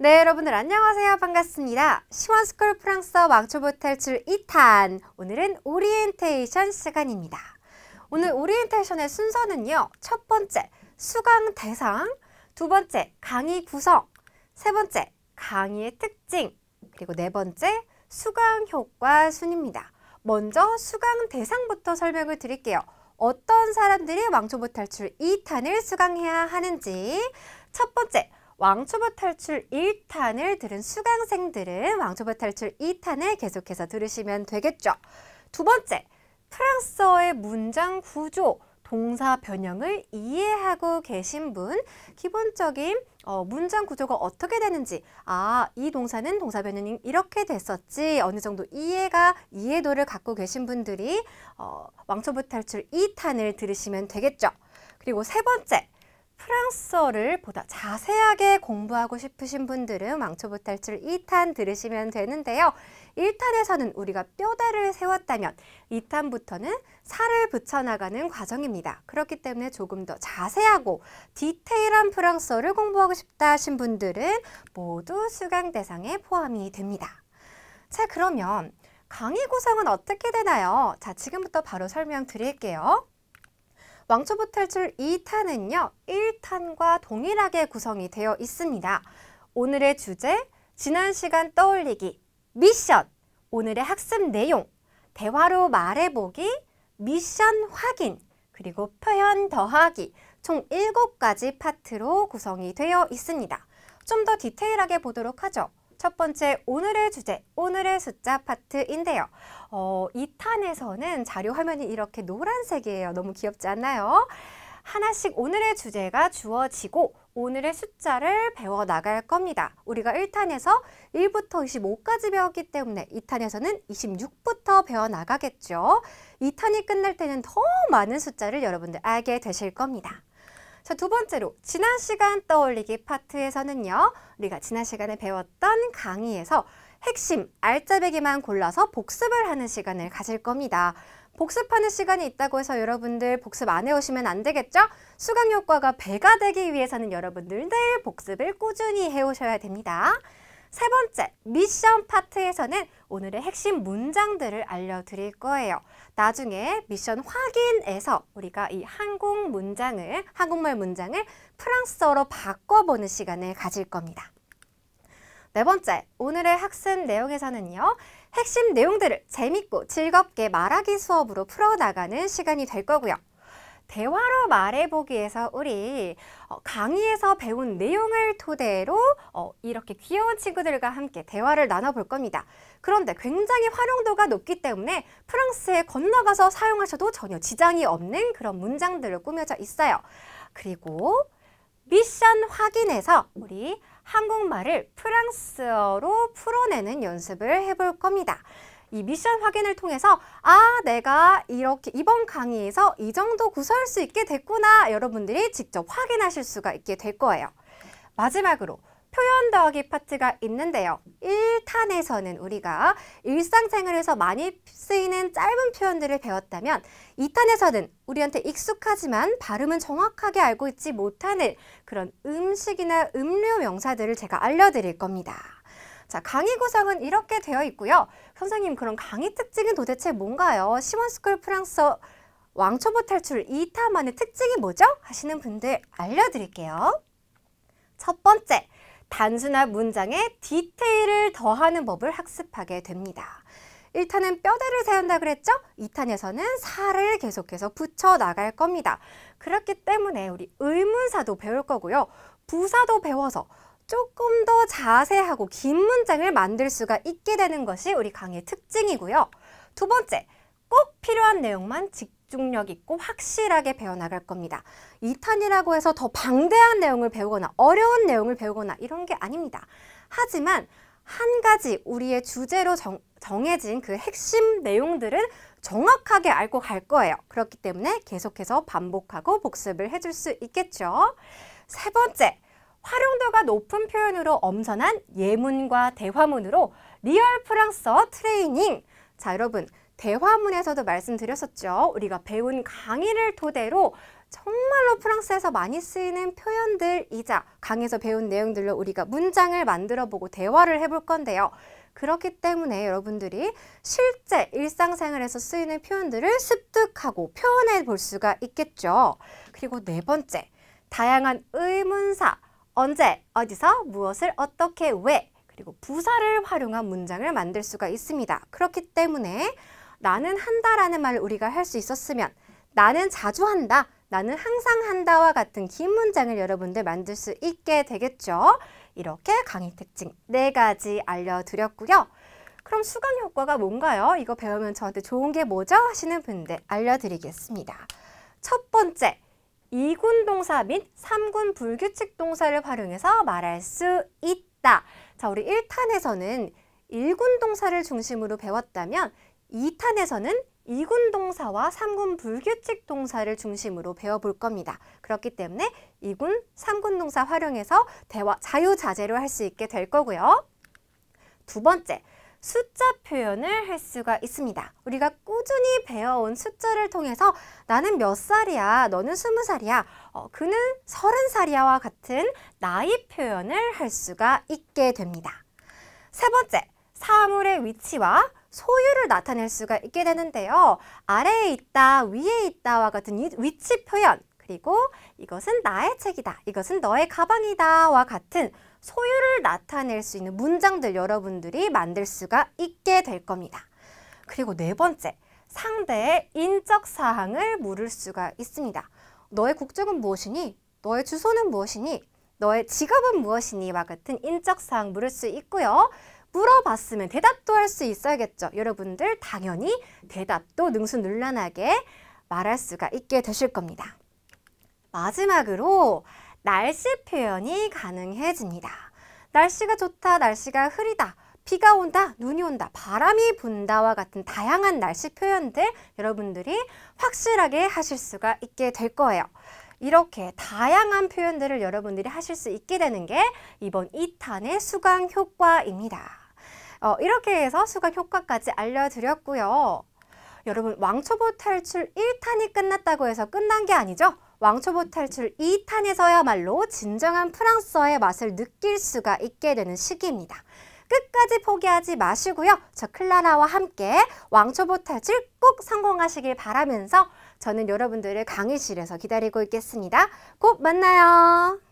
네, 여러분들 안녕하세요. 반갑습니다. 시원스쿨 프랑스어 왕초보텔 출 2탄. 오늘은 오리엔테이션 시간입니다. 오늘 오리엔테이션의 순서는요. 첫 번째, 수강 대상, 두 번째, 강의 구성, 세 번째, 강의의 특징, 그리고 네 번째, 수강 효과 순입니다. 먼저 수강 대상부터 설명을 드릴게요. 어떤 사람들이 왕초보 탈출 2탄을 수강해야 하는지 첫 번째, 왕초보 탈출 1탄을 들은 수강생들은 왕초보 탈출 2탄을 계속해서 들으시면 되겠죠. 두 번째, 프랑스어의 문장 구조, 동사 변형을 이해하고 계신 분, 기본적인 어, 문장 구조가 어떻게 되는지, 아, 이 동사는 동사 변형이 이렇게 됐었지, 어느 정도 이해가, 이해도를 갖고 계신 분들이 어, 왕초보 탈출 2탄을 들으시면 되겠죠. 그리고 세 번째, 프랑스어를 보다 자세하게 공부하고 싶으신 분들은 왕초보 탈출 2탄 들으시면 되는데요. 1탄에서는 우리가 뼈대를 세웠다면 2탄부터는 살을 붙여나가는 과정입니다. 그렇기 때문에 조금 더 자세하고 디테일한 프랑스어를 공부하고 싶다 하신 분들은 모두 수강 대상에 포함이 됩니다. 자 그러면 강의 구성은 어떻게 되나요? 자 지금부터 바로 설명드릴게요. 왕초보 탈출 2탄은요. 1탄과 동일하게 구성이 되어 있습니다. 오늘의 주제, 지난 시간 떠올리기, 미션, 오늘의 학습 내용, 대화로 말해보기, 미션 확인, 그리고 표현 더하기 총 7가지 파트로 구성이 되어 있습니다. 좀 더 디테일하게 보도록 하죠. 첫 번째 오늘의 주제, 오늘의 숫자 파트인데요. 어, 2탄에서는 자료 화면이 이렇게 노란색이에요. 너무 귀엽지 않나요? 하나씩 오늘의 주제가 주어지고 오늘의 숫자를 배워나갈 겁니다. 우리가 1탄에서 1부터 25까지 배웠기 때문에 2탄에서는 26부터 배워나가겠죠. 2탄이 끝날 때는 더 많은 숫자를 여러분들 알게 되실 겁니다. 자, 두 번째로 지난 시간 떠올리기 파트에서는요. 우리가 지난 시간에 배웠던 강의에서 핵심 알짜배기만 골라서 복습을 하는 시간을 가질 겁니다. 복습하는 시간이 있다고 해서 여러분들 복습 안 해오시면 안 되겠죠? 수강 효과가 배가 되기 위해서는 여러분들 늘 복습을 꾸준히 해오셔야 됩니다. 세 번째, 미션 파트에서는 오늘의 핵심 문장들을 알려드릴 거예요. 나중에 미션 확인에서 우리가 이 항공 문장을, 한국말 문장을 프랑스어로 바꿔보는 시간을 가질 겁니다. 네 번째, 오늘의 학습 내용에서는요. 핵심 내용들을 재밌고 즐겁게 말하기 수업으로 풀어나가는 시간이 될 거고요. 대화로 말해보기에서 우리 어, 강의에서 배운 내용을 토대로 어, 이렇게 귀여운 친구들과 함께 대화를 나눠볼 겁니다. 그런데 굉장히 활용도가 높기 때문에 프랑스에 건너가서 사용하셔도 전혀 지장이 없는 그런 문장들을 꾸며져 있어요. 그리고 미션 확인에서 우리 한국말을 프랑스어로 풀어내는 연습을 해볼 겁니다. 이 미션 확인을 통해서 아 내가 이렇게 이번 강의에서 이 정도 구사할 수 있게 됐구나 여러분들이 직접 확인하실 수가 있게 될 거예요. 마지막으로 표현 더하기 파트가 있는데요. 1탄에서는 우리가 일상생활에서 많이 쓰이는 짧은 표현들을 배웠다면 2탄에서는 우리한테 익숙하지만 발음은 정확하게 알고 있지 못하는 그런 음식이나 음료 명사들을 제가 알려드릴 겁니다. 자, 강의 구성은 이렇게 되어 있고요. 선생님, 그럼 강의 특징은 도대체 뭔가요? 시몬스쿨 프랑스어 왕초보 탈출 2탄만의 특징이 뭐죠? 하시는 분들 알려드릴게요. 첫 번째, 단순한 문장에 디테일을 더하는 법을 학습하게 됩니다. 1탄은 뼈대를 세운다 그랬죠? 2탄에서는 살을 계속해서 붙여 나갈 겁니다. 그렇기 때문에 우리 의문사도 배울 거고요. 부사도 배워서 조금 더 자세하고 긴 문장을 만들 수가 있게 되는 것이 우리 강의 의 특징이고요. 두 번째, 꼭 필요한 내용만 집중력 있고 확실하게 배워나갈 겁니다. 2탄이라고 해서 더 방대한 내용을 배우거나 어려운 내용을 배우거나 이런 게 아닙니다. 하지만 한 가지 우리의 주제로 정, 정해진 그 핵심 내용들은 정확하게 알고 갈 거예요. 그렇기 때문에 계속해서 반복하고 복습을 해줄 수 있겠죠. 세 번째, 활용도가 높은 표현으로 엄선한 예문과 대화문으로 리얼 프랑스어 트레이닝. 자, 여러분 대화문에서도 말씀드렸었죠. 우리가 배운 강의를 토대로 정말로 프랑스에서 많이 쓰이는 표현들이자 강의에서 배운 내용들로 우리가 문장을 만들어 보고 대화를 해 볼 건데요. 그렇기 때문에 여러분들이 실제 일상생활에서 쓰이는 표현들을 습득하고 표현해 볼 수가 있겠죠. 그리고 네 번째, 다양한 의문사, 언제, 어디서, 무엇을, 어떻게, 왜 그리고 부사를 활용한 문장을 만들 수가 있습니다. 그렇기 때문에 나는 한다라는 말을 우리가 할 수 있었으면 나는 자주 한다, 나는 항상 한다와 같은 긴 문장을 여러분들 만들 수 있게 되겠죠. 이렇게 강의 특징 네 가지 알려드렸고요. 그럼 수강 효과가 뭔가요? 이거 배우면 저한테 좋은 게 뭐죠? 하시는 분들 알려드리겠습니다. 첫 번째, 이군 동사 및 삼군 불규칙 동사를 활용해서 말할 수 있다. 자, 우리 1탄에서는 1군 동사를 중심으로 배웠다면 2탄에서는 2군 동사와 3군 불규칙 동사를 중심으로 배워볼 겁니다. 그렇기 때문에 2군, 3군 동사 활용해서 대화 자유자재로 할 수 있게 될 거고요. 두 번째, 숫자 표현을 할 수가 있습니다. 우리가 꾸준히 배워온 숫자를 통해서 나는 몇 살이야, 너는 스무 살이야, 어, 그는 서른 살이야와 같은 나이 표현을 할 수가 있게 됩니다. 세 번째, 사물의 위치와 소유를 나타낼 수가 있게 되는데요. 아래에 있다, 위에 있다와 같은 위치 표현, 그리고 이것은 나의 책이다, 이것은 너의 가방이다와 같은 소유를 나타낼 수 있는 문장들 여러분들이 만들 수가 있게 될 겁니다. 그리고 네 번째, 상대의 인적 사항을 물을 수가 있습니다. 너의 국적은 무엇이니? 너의 주소는 무엇이니? 너의 직업은 무엇이니?와 같은 인적 사항 물을 수 있고요. 물어봤으면 대답도 할 수 있어야겠죠. 여러분들 당연히 대답도 능수능란하게 말할 수가 있게 되실 겁니다. 마지막으로 날씨 표현이 가능해집니다. 날씨가 좋다, 날씨가 흐리다, 비가 온다, 눈이 온다, 바람이 분다와 같은 다양한 날씨 표현들 여러분들이 확실하게 하실 수가 있게 될 거예요. 이렇게 다양한 표현들을 여러분들이 하실 수 있게 되는 게 이번 2탄의 수강 효과입니다. 어, 이렇게 해서 수강 효과까지 알려드렸고요. 여러분 왕초보 탈출 1탄이 끝났다고 해서 끝난 게 아니죠? 왕초보 탈출 2탄에서야말로 진정한 프랑스어의 맛을 느낄 수가 있게 되는 시기입니다. 끝까지 포기하지 마시고요. 저 클라라와 함께 왕초보 탈출 꼭 성공하시길 바라면서 저는 여러분들을 강의실에서 기다리고 있겠습니다. 곧 만나요.